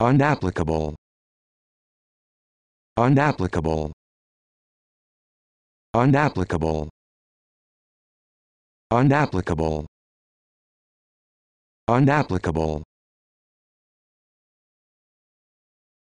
unapplicable unapplicable unapplicable unapplicable unapplicable